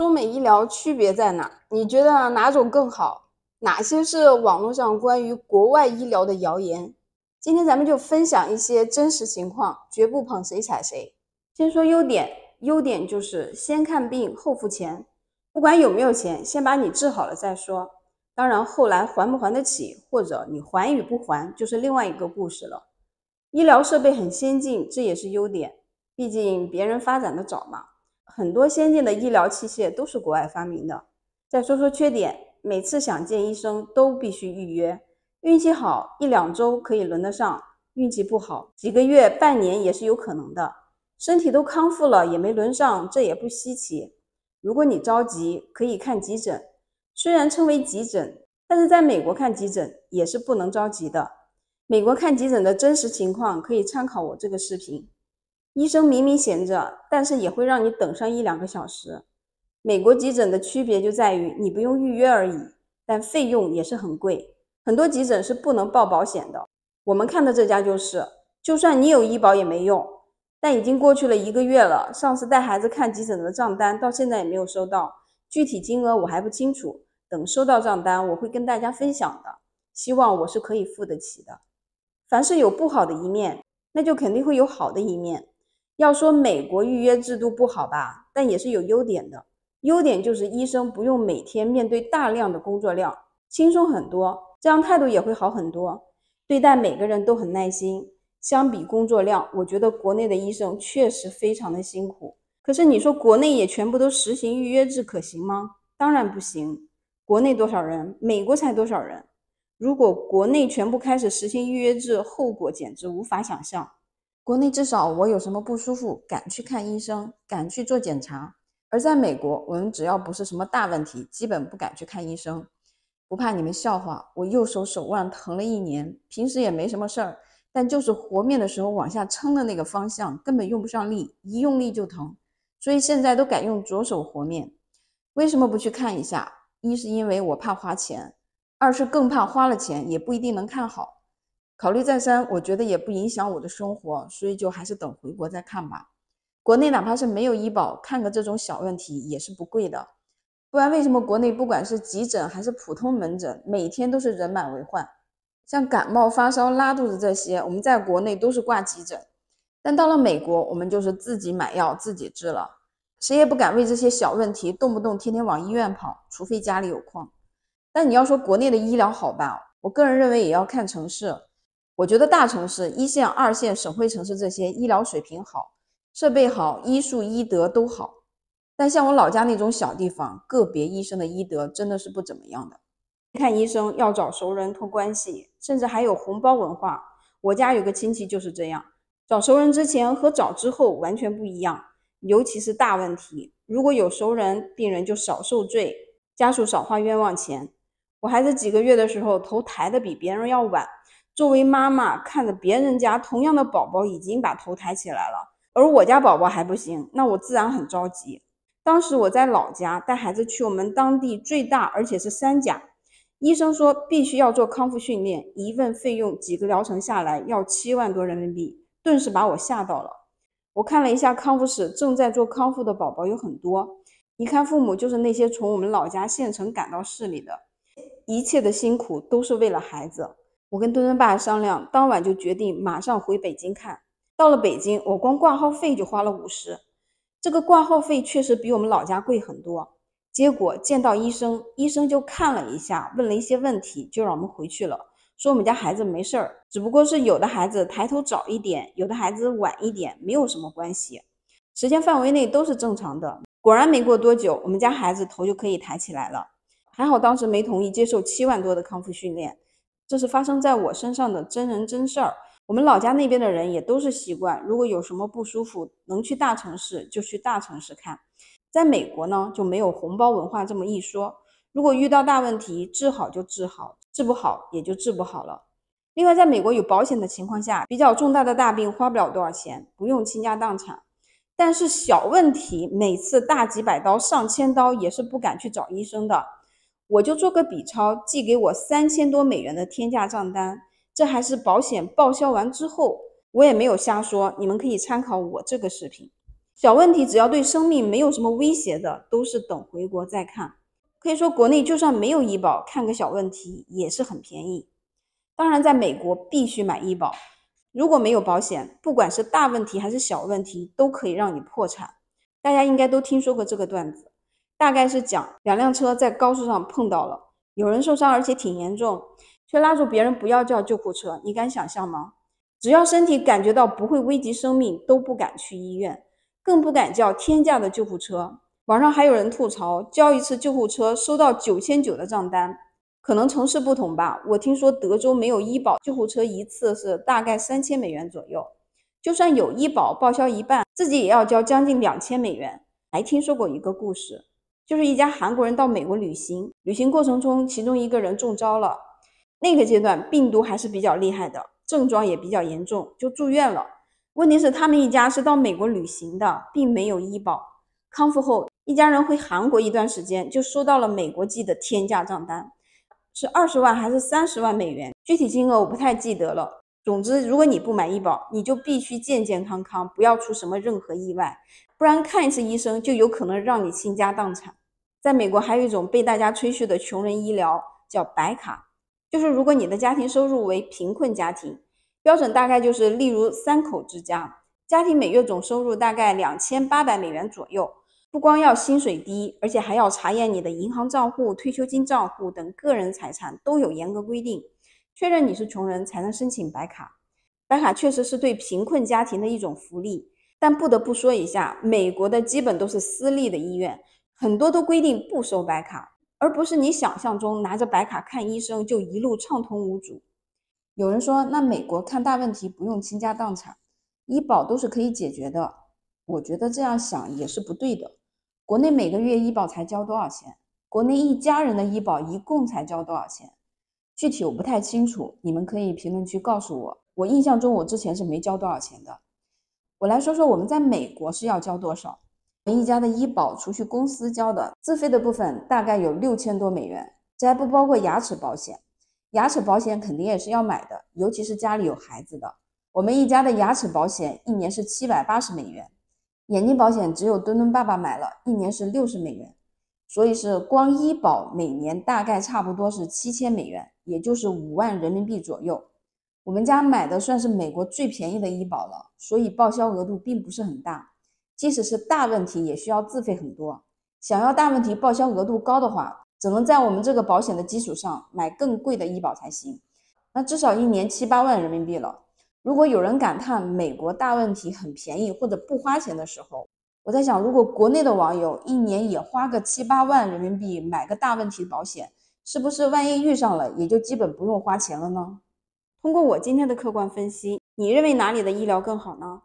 中美医疗区别在哪？你觉得哪种更好？哪些是网络上关于国外医疗的谣言？今天咱们就分享一些真实情况，绝不捧谁踩谁。先说优点，优点就是先看病后付钱，不管有没有钱，先把你治好了再说。当然，后来还不还得起，或者你还与不还，就是另外一个故事了。医疗设备很先进，这也是优点，毕竟别人发展的早嘛。很多先进的医疗器械都是国外发明的。再说说缺点，每次想见医生都必须预约，运气好一两周可以轮得上，运气不好几个月、半年也是有可能的。身体都康复了也没轮上，这也不稀奇。如果你着急，可以看急诊。虽然称为急诊，但是在美国看急诊也是不能着急的。美国看急诊的真实情况，可以参考我这个视频。医生明明闲着，但是也会让你等上一两个小时。美国急诊的区别就在于你不用预约而已，但费用也是很贵，很多急诊是不能报保险的。我们看的这家就是，就算你有医保也没用。但已经过去了一个月了，上次带孩子看急诊的账单到现在也没有收到，具体金额我还不清楚。等收到账单我会跟大家分享的，希望我是可以付得起的。凡是有不好的一面，那就肯定会有好的一面。要说美国预约制度不好吧，但也是有优点的。优点就是医生不用每天面对大量的工作量，轻松很多，这样态度也会好很多，对待每个人都很耐心。相比工作量，我觉得国内的医生确实非常的辛苦。可是你说国内也全部都实行预约制可行吗？当然不行。国内多少人？美国才多少人？如果国内全部开始实行预约制，后果简直无法想象。国内至少我有什么不舒服敢去看医生，敢去做检查；而在美国，我们只要不是什么大问题，基本不敢去看医生。不怕你们笑话，我右手手腕疼了一年，平时也没什么事儿，但就是和面的时候往下撑的那个方向根本用不上力，一用力就疼，所以现在都改用左手和面。为什么不去看一下？一是因为我怕花钱，二是更怕花了钱也不一定能看好。考虑再三，我觉得也不影响我的生活，所以就还是等回国再看吧。国内哪怕是没有医保，看个这种小问题也是不贵的，不然为什么国内不管是急诊还是普通门诊，每天都是人满为患？像感冒、发烧、拉肚子这些，我们在国内都是挂急诊，但到了美国，我们就是自己买药自己治了，谁也不敢为这些小问题动不动天天往医院跑，除非家里有矿。但你要说国内的医疗好吧，我个人认为也要看城市。我觉得大城市、一线、二线、省会城市这些医疗水平好，设备好，医术医德都好。但像我老家那种小地方，个别医生的医德真的是不怎么样的。看医生要找熟人托关系，甚至还有红包文化。我家有个亲戚就是这样，找熟人之前和找之后完全不一样。尤其是大问题，如果有熟人，病人就少受罪，家属少花冤枉钱。我孩子几个月的时候，头抬的比别人要晚。作为妈妈，看着别人家同样的宝宝已经把头抬起来了，而我家宝宝还不行，那我自然很着急。当时我在老家带孩子去我们当地最大，而且是三甲，医生说必须要做康复训练，一问费用，几个疗程下来要七万多人民币，顿时把我吓到了。我看了一下康复室，正在做康复的宝宝有很多，你看父母就是那些从我们老家县城赶到市里的，一切的辛苦都是为了孩子。我跟墩墩爸商量，当晚就决定马上回北京。看到了北京，我光挂号费就花了五十。这个挂号费确实比我们老家贵很多。结果见到医生，医生就看了一下，问了一些问题，就让我们回去了，说我们家孩子没事儿，只不过是有的孩子抬头早一点，有的孩子晚一点，没有什么关系，时间范围内都是正常的。果然没过多久，我们家孩子头就可以抬起来了。还好当时没同意接受七万多的康复训练。这是发生在我身上的真人真事儿。我们老家那边的人也都是习惯，如果有什么不舒服，能去大城市就去大城市看。在美国呢，就没有红包文化这么一说。如果遇到大问题，治好就治好，治不好也就治不好了。另外，在美国有保险的情况下，比较重大的大病花不了多少钱，不用倾家荡产。但是小问题，每次大几百刀、上千刀，也是不敢去找医生的。我就做个比超，寄给我三千多美元的天价账单，这还是保险报销完之后。我也没有瞎说，你们可以参考我这个视频。小问题只要对生命没有什么威胁的，都是等回国再看。可以说，国内就算没有医保，看个小问题也是很便宜。当然，在美国必须买医保。如果没有保险，不管是大问题还是小问题，都可以让你破产。大家应该都听说过这个段子。大概是讲两辆车在高速上碰到了，有人受伤而且挺严重，却拉住别人不要叫救护车。你敢想象吗？只要身体感觉到不会危及生命，都不敢去医院，更不敢叫天价的救护车。网上还有人吐槽，叫一次救护车收到九千九的账单。可能城市不同吧，我听说德州没有医保，救护车一次是大概三千美元左右。就算有医保报销一半，自己也要交将近两千美元。还听说过一个故事。就是一家韩国人到美国旅行，旅行过程中，其中一个人中招了。那个阶段病毒还是比较厉害的，症状也比较严重，就住院了。问题是他们一家是到美国旅行的，并没有医保。康复后，一家人回韩国一段时间，就收到了美国寄的天价账单，是二十万还是三十万美元？具体金额我不太记得了。总之，如果你不买医保，你就必须健健康康，不要出什么任何意外，不然看一次医生就有可能让你倾家荡产。在美国，还有一种被大家吹嘘的穷人医疗，叫白卡。就是如果你的家庭收入为贫困家庭标准，大概就是例如三口之家，家庭每月总收入大概两千八百美元左右。不光要薪水低，而且还要查验你的银行账户、退休金账户等个人财产都有严格规定，确认你是穷人才能申请白卡。白卡确实是对贫困家庭的一种福利，但不得不说一下，美国的基本都是私立的医院。很多都规定不收白卡，而不是你想象中拿着白卡看医生就一路畅通无阻。有人说，那美国看大问题不用倾家荡产，医保都是可以解决的。我觉得这样想也是不对的。国内每个月医保才交多少钱？国内一家人的医保一共才交多少钱？具体我不太清楚，你们可以评论区告诉我。我印象中我之前是没交多少钱的。我来说说我们在美国是要交多少。我们一家的医保，除去公司交的，自费的部分大概有六千多美元，这还不包括牙齿保险。牙齿保险肯定也是要买的，尤其是家里有孩子的。我们一家的牙齿保险一年是七百八十美元，眼睛保险只有墩墩爸爸买了一年是六十美元。所以是光医保每年大概差不多是七千美元，也就是五万人民币左右。我们家买的算是美国最便宜的医保了，所以报销额度并不是很大。即使是大问题，也需要自费很多。想要大问题报销额度高的话，只能在我们这个保险的基础上买更贵的医保才行。那至少一年七八万人民币了。如果有人感叹美国大问题很便宜或者不花钱的时候，我在想，如果国内的网友一年也花个七八万人民币买个大问题保险，是不是万一遇上了也就基本不用花钱了呢？通过我今天的客观分析，你认为哪里的医疗更好呢？